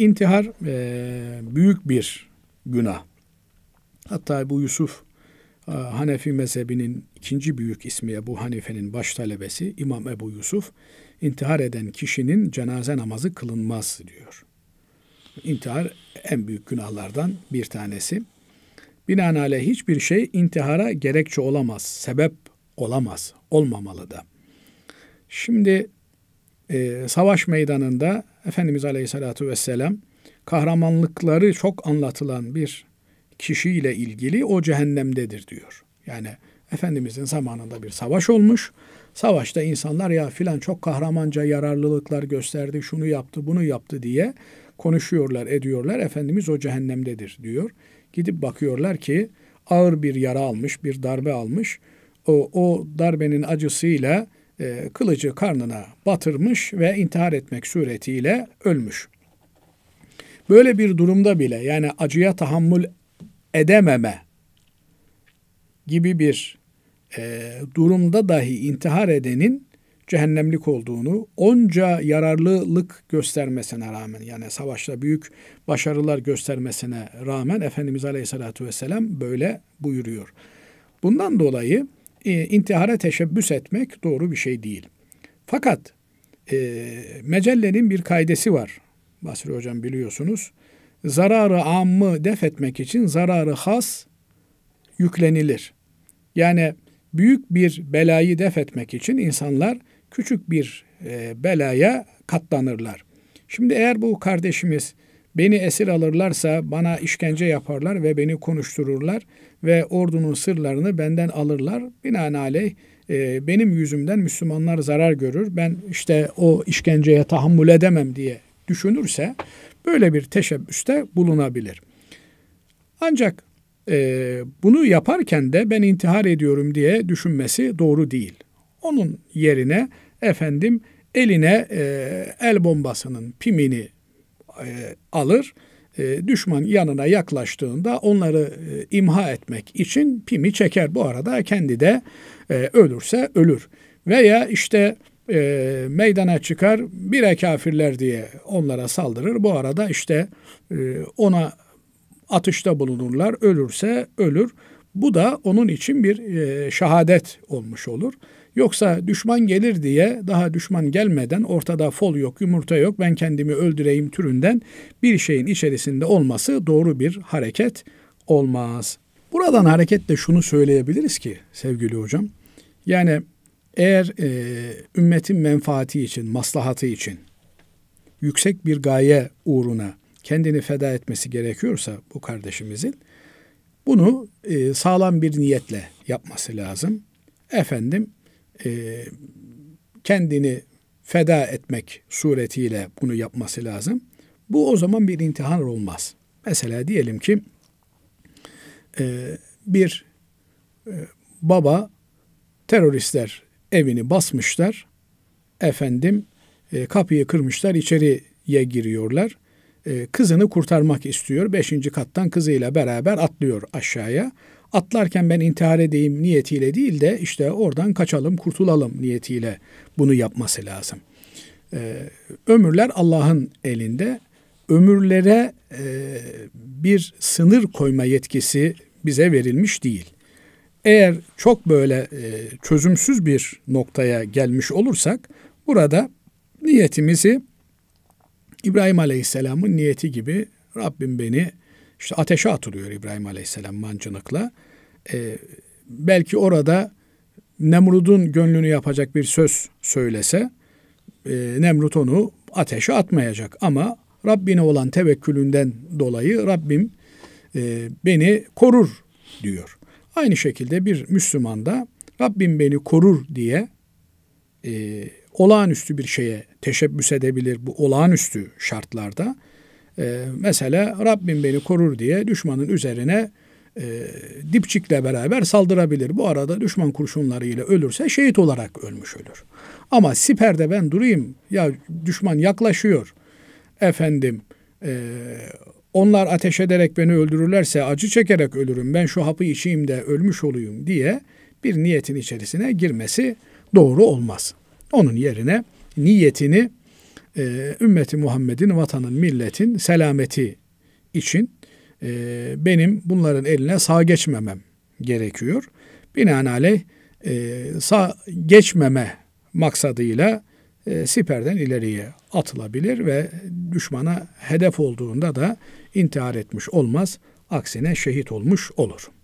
İntihar e, büyük bir günah. Hatta bu Yusuf e, Hanefi mezhebinin ikinci büyük ismi bu Hanife'nin baş talebesi İmam Ebu Yusuf intihar eden kişinin cenaze namazı kılınmaz diyor. İntihar en büyük günahlardan bir tanesi. Binaenaleyh hiçbir şey intihara gerekçe olamaz, sebep olamaz, olmamalı da. Şimdi e, savaş meydanında Efendimiz Aleyhisselatü Vesselam kahramanlıkları çok anlatılan bir kişiyle ilgili o cehennemdedir diyor. Yani Efendimizin zamanında bir savaş olmuş. Savaşta insanlar ya filan çok kahramanca yararlılıklar gösterdi, şunu yaptı, bunu yaptı diye konuşuyorlar, ediyorlar. Efendimiz o cehennemdedir diyor. Gidip bakıyorlar ki ağır bir yara almış, bir darbe almış. O, o darbenin acısıyla e, kılıcı karnına batırmış ve intihar etmek suretiyle ölmüş. Böyle bir durumda bile yani acıya tahammül edememe gibi bir e, durumda dahi intihar edenin cehennemlik olduğunu onca yararlılık göstermesine rağmen yani savaşta büyük başarılar göstermesine rağmen Efendimiz Aleyhisselatü Vesselam böyle buyuruyor. Bundan dolayı e, intihara teşebbüs etmek doğru bir şey değil. Fakat e, mecellenin bir kaidesi var. Basri Hocam biliyorsunuz. Zararı ammı def etmek için zararı has yüklenilir. Yani büyük bir belayı def etmek için insanlar küçük bir e, belaya katlanırlar. Şimdi eğer bu kardeşimiz Beni esir alırlarsa bana işkence yaparlar ve beni konuştururlar ve ordunun sırlarını benden alırlar. Binaenaleyh e, benim yüzümden Müslümanlar zarar görür. Ben işte o işkenceye tahammül edemem diye düşünürse böyle bir teşebbüste bulunabilir. Ancak e, bunu yaparken de ben intihar ediyorum diye düşünmesi doğru değil. Onun yerine efendim eline e, el bombasının pimini e, alır. E, düşman yanına yaklaştığında onları e, imha etmek için pimi çeker. Bu arada kendi de ölürse ölür. Veya işte meydana çıkar bire kafirler diye onlara saldırır. Bu arada işte ona atışta bulunurlar. Ölürse ölür. Bu da onun için bir e, şehadet olmuş olur. Yoksa düşman gelir diye daha düşman gelmeden ortada fol yok, yumurta yok, ben kendimi öldüreyim türünden bir şeyin içerisinde olması doğru bir hareket olmaz. Buradan hareketle şunu söyleyebiliriz ki sevgili hocam. Yani eğer e, ümmetin menfaati için, maslahatı için yüksek bir gaye uğruna kendini feda etmesi gerekiyorsa bu kardeşimizin bunu e, sağlam bir niyetle yapması lazım. Efendim e, kendini feda etmek suretiyle bunu yapması lazım. Bu o zaman bir intihar olmaz. Mesela diyelim ki e, bir e, baba teröristler evini basmışlar. Efendim e, kapıyı kırmışlar içeriye giriyorlar. E, kızını kurtarmak istiyor. Beşinci kattan kızıyla beraber atlıyor aşağıya. Atlarken ben intihar edeyim niyetiyle değil de işte oradan kaçalım kurtulalım niyetiyle bunu yapması lazım. E, ömürler Allah'ın elinde. Ömürlere e, bir sınır koyma yetkisi bize verilmiş değil. Eğer çok böyle çözümsüz bir noktaya gelmiş olursak burada niyetimizi İbrahim Aleyhisselam'ın niyeti gibi Rabbim beni işte ateşe atılıyor İbrahim Aleyhisselam mancınıkla. Ee, belki orada Nemrut'un gönlünü yapacak bir söz söylese e, Nemrut onu ateşe atmayacak ama Rabbine olan tevekkülünden dolayı Rabbim e, beni korur diyor. Aynı şekilde bir Müslüman da Rabbim beni korur diye e, olağanüstü bir şeye teşebbüs edebilir bu olağanüstü şartlarda. Ee, mesela Rabbim beni korur diye düşmanın üzerine e, dipçikle beraber saldırabilir. Bu arada düşman kurşunlarıyla ölürse şehit olarak ölmüş ölür. Ama siperde ben durayım ya düşman yaklaşıyor efendim e, onlar ateş ederek beni öldürürlerse acı çekerek ölürüm ben şu hapı içeyim de ölmüş olayım diye bir niyetin içerisine girmesi doğru olmaz. Onun yerine niyetini e, ümmeti Muhammed'in, vatanın, milletin selameti için e, benim bunların eline sağ geçmemem gerekiyor. Binaenaleyh e, sağ geçmeme maksadıyla e, siperden ileriye atılabilir ve düşmana hedef olduğunda da intihar etmiş olmaz. Aksine şehit olmuş olur.''